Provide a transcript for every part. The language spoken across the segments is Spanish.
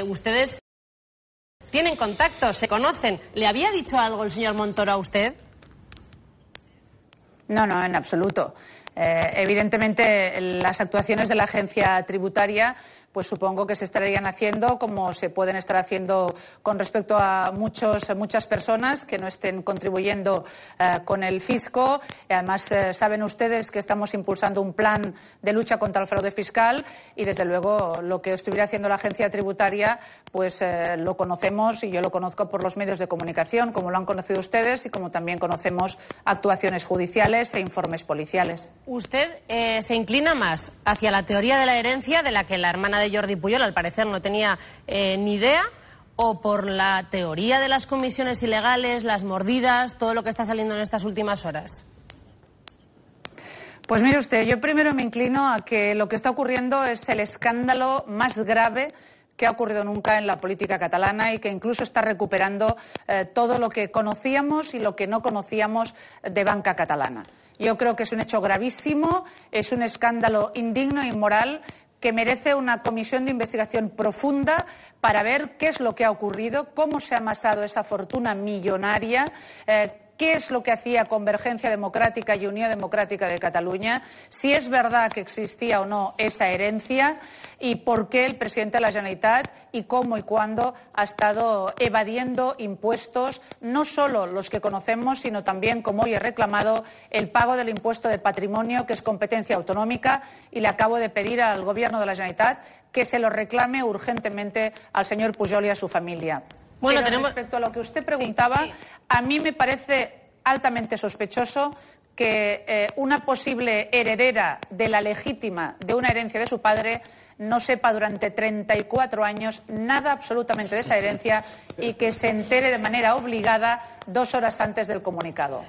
Eh, ustedes tienen contacto, se conocen. ¿Le había dicho algo el señor Montoro a usted? No, no, en absoluto. Eh, evidentemente, las actuaciones de la agencia tributaria pues supongo que se estarían haciendo como se pueden estar haciendo con respecto a muchos, muchas personas que no estén contribuyendo eh, con el fisco. Además, eh, saben ustedes que estamos impulsando un plan de lucha contra el fraude fiscal y, desde luego, lo que estuviera haciendo la agencia tributaria, pues eh, lo conocemos y yo lo conozco por los medios de comunicación, como lo han conocido ustedes y como también conocemos actuaciones judiciales e informes policiales. ¿Usted se inclina más hacia la teoría de la herencia de la que la hermana de Jordi Puyol, al parecer no tenía eh, ni idea, o por la teoría de las comisiones ilegales, las mordidas, todo lo que está saliendo en estas últimas horas? Pues mire usted, yo primero me inclino a que lo que está ocurriendo es el escándalo más grave que ha ocurrido nunca en la política catalana y que incluso está recuperando eh, todo lo que conocíamos y lo que no conocíamos de banca catalana. Yo creo que es un hecho gravísimo, es un escándalo indigno e inmoral que merece una comisión de investigación profunda para ver qué es lo que ha ocurrido, cómo se ha amasado esa fortuna millonaria. Eh, qué es lo que hacía Convergencia Democrática y Unión Democrática de Cataluña, si es verdad que existía o no esa herencia y por qué el presidente de la Generalitat y cómo y cuándo ha estado evadiendo impuestos, no solo los que conocemos, sino también, como hoy he reclamado, el pago del impuesto de patrimonio, que es competencia autonómica, y le acabo de pedir al Gobierno de la Generalitat que se lo reclame urgentemente al señor Pujol y a su familia respecto a lo que usted preguntaba, a mí me parece altamente sospechoso que eh, una posible heredera de la legítima de una herencia de su padre no sepa durante 34 años nada absolutamente de esa herencia y que se entere de manera obligada dos horas antes del comunicado.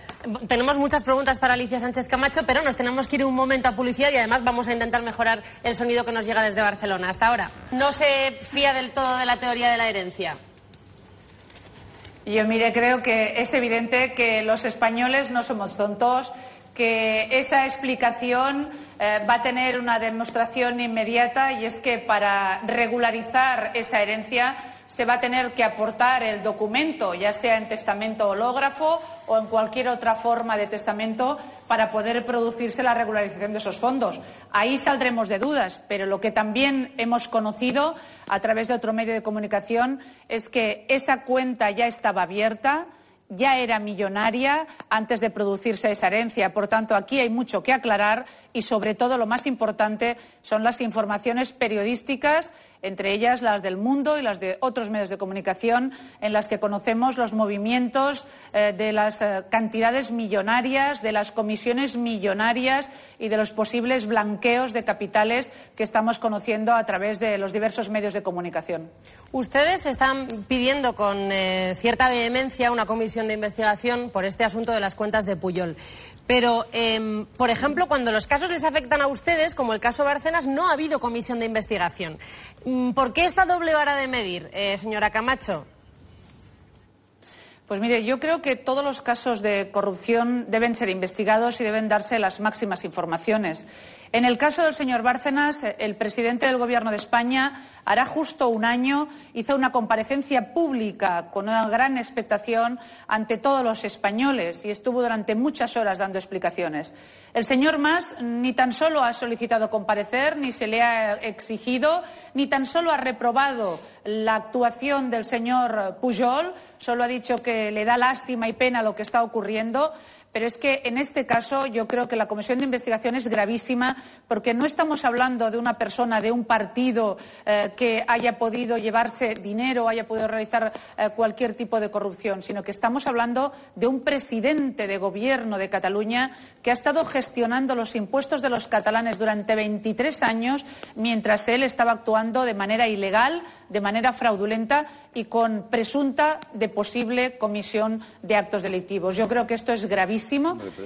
Tenemos muchas preguntas para Alicia Sánchez Camacho, pero nos tenemos que ir un momento a publicidad y además vamos a intentar mejorar el sonido que nos llega desde Barcelona. Hasta ahora, no se fía del todo de la teoría de la herencia. Yo, mire, creo que es evidente que los españoles no somos tontos, que esa explicación eh, va a tener una demostración inmediata y es que para regularizar esa herencia se va a tener que aportar el documento, ya sea en testamento hológrafo o en cualquier otra forma de testamento, para poder producirse la regularización de esos fondos. Ahí saldremos de dudas, pero lo que también hemos conocido a través de otro medio de comunicación es que esa cuenta ya estaba abierta ya era millonaria antes de producirse esa herencia. Por tanto, aquí hay mucho que aclarar y, sobre todo, lo más importante son las informaciones periodísticas entre ellas las del mundo y las de otros medios de comunicación, en las que conocemos los movimientos eh, de las eh, cantidades millonarias, de las comisiones millonarias y de los posibles blanqueos de capitales que estamos conociendo a través de los diversos medios de comunicación. Ustedes están pidiendo con eh, cierta vehemencia una comisión de investigación por este asunto de las cuentas de Puyol. Pero, em, por ejemplo, cuando los casos les afectan a ustedes, como el caso Barcenas, no ha habido comisión de investigación. Mm, ¿Por qué esta doble vara de medir, eh, señora Camacho? Pues mire, yo creo que todos los casos de corrupción deben ser investigados y deben darse las máximas informaciones. En el caso del señor Bárcenas, el presidente del Gobierno de España, hará justo un año, hizo una comparecencia pública con una gran expectación ante todos los españoles y estuvo durante muchas horas dando explicaciones. El señor Mas ni tan solo ha solicitado comparecer, ni se le ha exigido, ni tan solo ha reprobado la actuación del señor Pujol, solo ha dicho que le da lástima y pena lo que está ocurriendo pero es que en este caso yo creo que la comisión de investigación es gravísima porque no estamos hablando de una persona, de un partido eh, que haya podido llevarse dinero, haya podido realizar eh, cualquier tipo de corrupción, sino que estamos hablando de un presidente de gobierno de Cataluña que ha estado gestionando los impuestos de los catalanes durante 23 años mientras él estaba actuando de manera ilegal, de manera fraudulenta y con presunta de posible comisión de actos delictivos. Yo creo que esto es gravísimo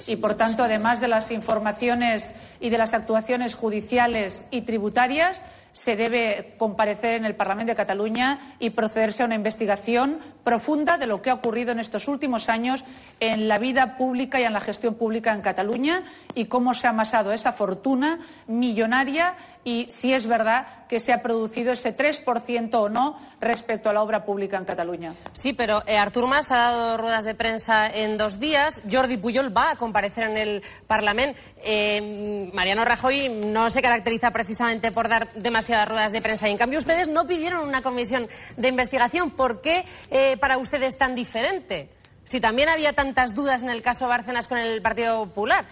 y, por tanto, además de las informaciones y de las actuaciones judiciales y tributarias, se debe comparecer en el Parlamento de Cataluña y procederse a una investigación profunda de lo que ha ocurrido en estos últimos años en la vida pública y en la gestión pública en Cataluña y cómo se ha amasado esa fortuna millonaria y si es verdad que se ha producido ese 3% o no respecto a la obra pública en Cataluña. Sí, pero eh, Artur Mas ha dado ruedas de prensa en dos días. Jordi Puyol va a comparecer en el Parlamento. Eh, Mariano Rajoy no se caracteriza precisamente por dar demasiado demasiadas ruedas de prensa. en cambio ustedes no pidieron una comisión de investigación. ¿Por qué eh, para ustedes tan diferente? Si también había tantas dudas en el caso Bárcenas con el Partido Popular.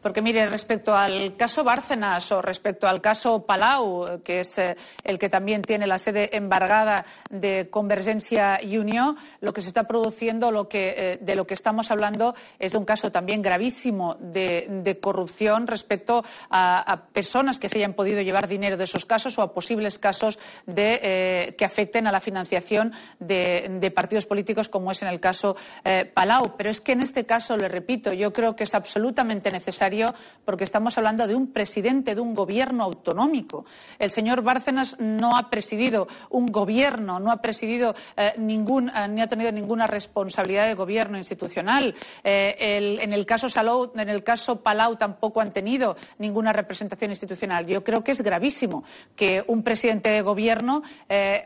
Porque mire, respecto al caso Bárcenas o respecto al caso Palau, que es eh, el que también tiene la sede embargada de Convergencia y Unión, lo que se está produciendo, lo que, eh, de lo que estamos hablando, es un caso también gravísimo de, corrupción respecto a, personas que se hayan podido llevar dinero de esos casos o a posibles casos de, eh, que afecten a la financiación de, partidos políticos, como es en el caso Palau. Pero es que en este caso, le repito, yo creo que es absolutamente necesario porque estamos hablando de un presidente de un gobierno autonómico. El señor Bárcenas no ha presidido un gobierno, no ha presidido eh, ningún, eh, ni ha tenido ninguna responsabilidad de gobierno institucional. Eh, en, el caso Salou, en el caso Palau tampoco han tenido ninguna representación institucional. Yo creo que es gravísimo que un presidente de gobierno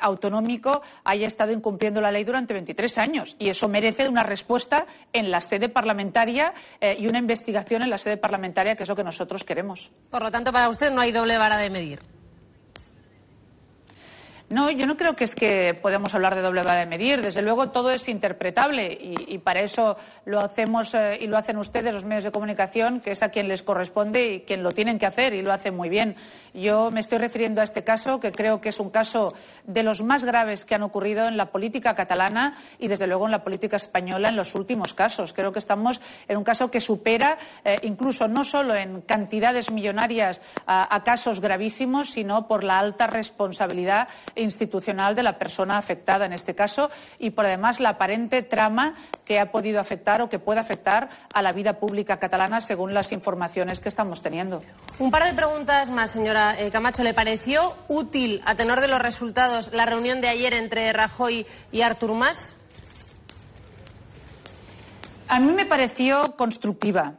autonómico haya estado incumpliendo la ley durante 23 años y eso merece una respuesta en la sede parlamentaria y una investigación en la sede parlamentaria parlamentaria, que es lo que nosotros queremos. Por lo tanto, para usted no hay doble vara de medir. No, yo no creo que es que podemos hablar de doble vara de medir. Desde luego todo es interpretable y, para eso lo hacemos eh, y lo hacen ustedes los medios de comunicación, que es a quien les corresponde y quien lo tienen que hacer y lo hacen muy bien. Yo me estoy refiriendo a este caso, que creo que es un caso de los más graves que han ocurrido en la política catalana y desde luego en la política española en los últimos casos. Creo que estamos en un caso que supera eh, incluso no solo en cantidades millonarias a casos gravísimos, sino por la alta responsabilidad institucional de la persona afectada en este caso y por además la aparente trama que ha podido afectar o que puede afectar a la vida pública catalana según las informaciones que estamos teniendo. Un par de preguntas más, señora eh, Camacho. ¿Le pareció útil, a tenor de los resultados, la reunión de ayer entre Rajoy y Artur Mas? A mí me pareció constructiva.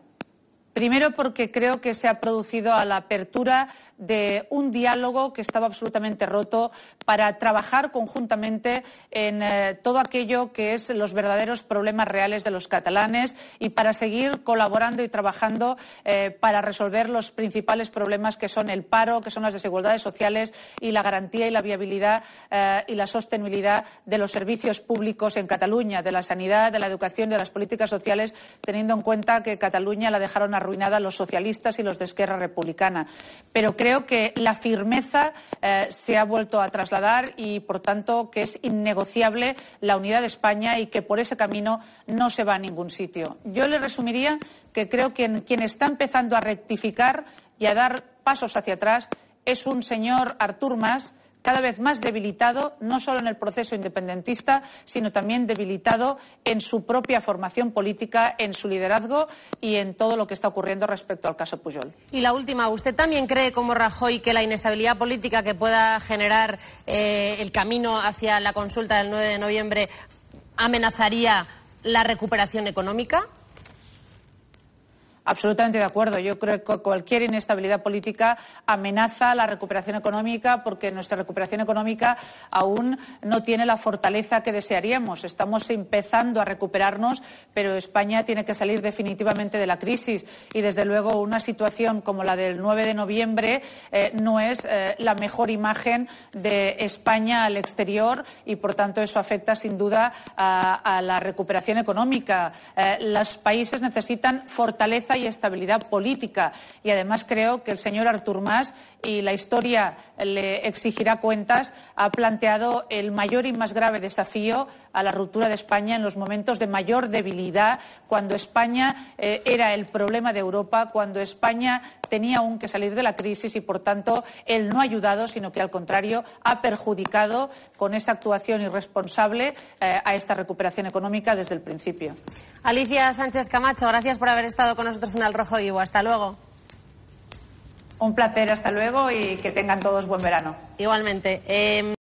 Primero porque creo que se ha producido a la apertura de un diálogo que estaba absolutamente roto para trabajar conjuntamente en eh, todo aquello que es los verdaderos problemas reales de los catalanes y para seguir colaborando y trabajando eh, para resolver los principales problemas que son el paro, que son las desigualdades sociales y la garantía y la viabilidad eh, y la sostenibilidad de los servicios públicos en Cataluña, de la sanidad, de la educación, de las políticas sociales, teniendo en cuenta que Cataluña la dejaron a arruinada los socialistas y los de Esquerra Republicana. Pero creo que la firmeza eh, se ha vuelto a trasladar y, por tanto, que es innegociable la unidad de España y que por ese camino no se va a ningún sitio. Yo le resumiría que creo que quien está empezando a rectificar y a dar pasos hacia atrás es un señor Artur Mas cada vez más debilitado, no solo en el proceso independentista, sino también debilitado en su propia formación política, en su liderazgo y en todo lo que está ocurriendo respecto al caso Pujol. Y la última, ¿usted también cree, como Rajoy, que la inestabilidad política que pueda generar eh, el camino hacia la consulta del 9 de noviembre amenazaría la recuperación económica? Absolutamente de acuerdo. Yo creo que cualquier inestabilidad política amenaza la recuperación económica porque nuestra recuperación económica aún no tiene la fortaleza que desearíamos. Estamos empezando a recuperarnos, pero España tiene que salir definitivamente de la crisis y, desde luego, una situación como la del 9 de noviembre eh, no es eh, la mejor imagen de España al exterior y, por tanto, eso afecta sin duda a, la recuperación económica. Eh, los países necesitan fortaleza y estabilidad política. Y además creo que el señor Artur Mas, y la historia le exigirá cuentas, ha planteado el mayor y más grave desafío a la ruptura de España en los momentos de mayor debilidad, cuando España eh, era el problema de Europa, cuando España tenía aún que salir de la crisis y, por tanto, él no ha ayudado, sino que, al contrario, ha perjudicado con esa actuación irresponsable eh, a esta recuperación económica desde el principio. Alicia Sánchez Camacho, gracias por haber estado con nosotros rojo vivo. Hasta luego. Un placer, hasta luego y que tengan todos buen verano. Igualmente. Em,